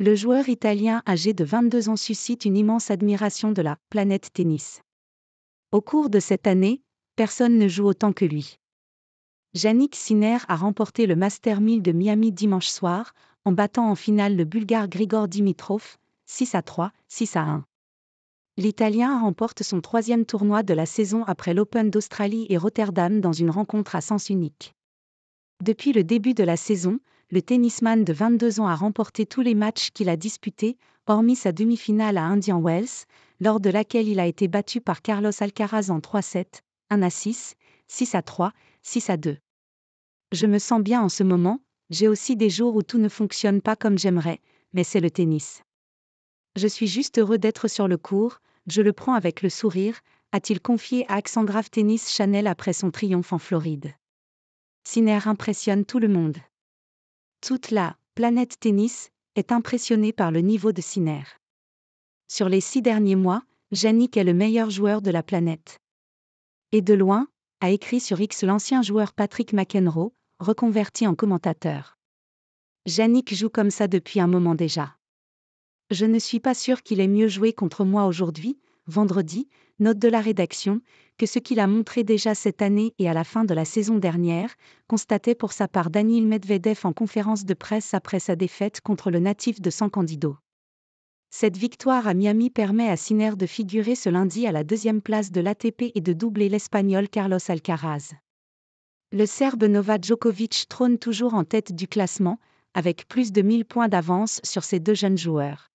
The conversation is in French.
Le joueur italien âgé de 22 ans suscite une immense admiration de la planète tennis. Au cours de cette année, personne ne joue autant que lui. Yannick Sinner a remporté le Master 1000 de Miami dimanche soir, en battant en finale le Bulgare Grigor Dimitrov, 6 à 3, 6 à 1. L'Italien remporte son troisième tournoi de la saison après l'Open d'Australie et Rotterdam dans une rencontre à sens unique. Depuis le début de la saison, le tennisman de 22 ans a remporté tous les matchs qu'il a disputés, hormis sa demi-finale à Indian Wells, lors de laquelle il a été battu par Carlos Alcaraz en 3-7, 1 6, 6 3, 6 2. Je me sens bien en ce moment, j'ai aussi des jours où tout ne fonctionne pas comme j'aimerais, mais c'est le tennis. Je suis juste heureux d'être sur le cours, je le prends avec le sourire, a-t-il confié à Axangrave Tennis Chanel après son triomphe en Floride. Sinner impressionne tout le monde. Toute la planète tennis est impressionnée par le niveau de Sinner. Sur les six derniers mois, Yannick est le meilleur joueur de la planète. Et de loin, a écrit sur X l'ancien joueur Patrick McEnroe, reconverti en commentateur. Yannick joue comme ça depuis un moment déjà. Je ne suis pas sûr qu'il ait mieux joué contre moi aujourd'hui, vendredi, note de la rédaction, que ce qu'il a montré déjà cette année et à la fin de la saison dernière, constaté pour sa part Daniel Medvedev en conférence de presse après sa défaite contre le natif de San Candido. Cette victoire à Miami permet à Siner de figurer ce lundi à la deuxième place de l'ATP et de doubler l'Espagnol Carlos Alcaraz. Le Serbe Novak Djokovic trône toujours en tête du classement, avec plus de 1000 points d'avance sur ses deux jeunes joueurs.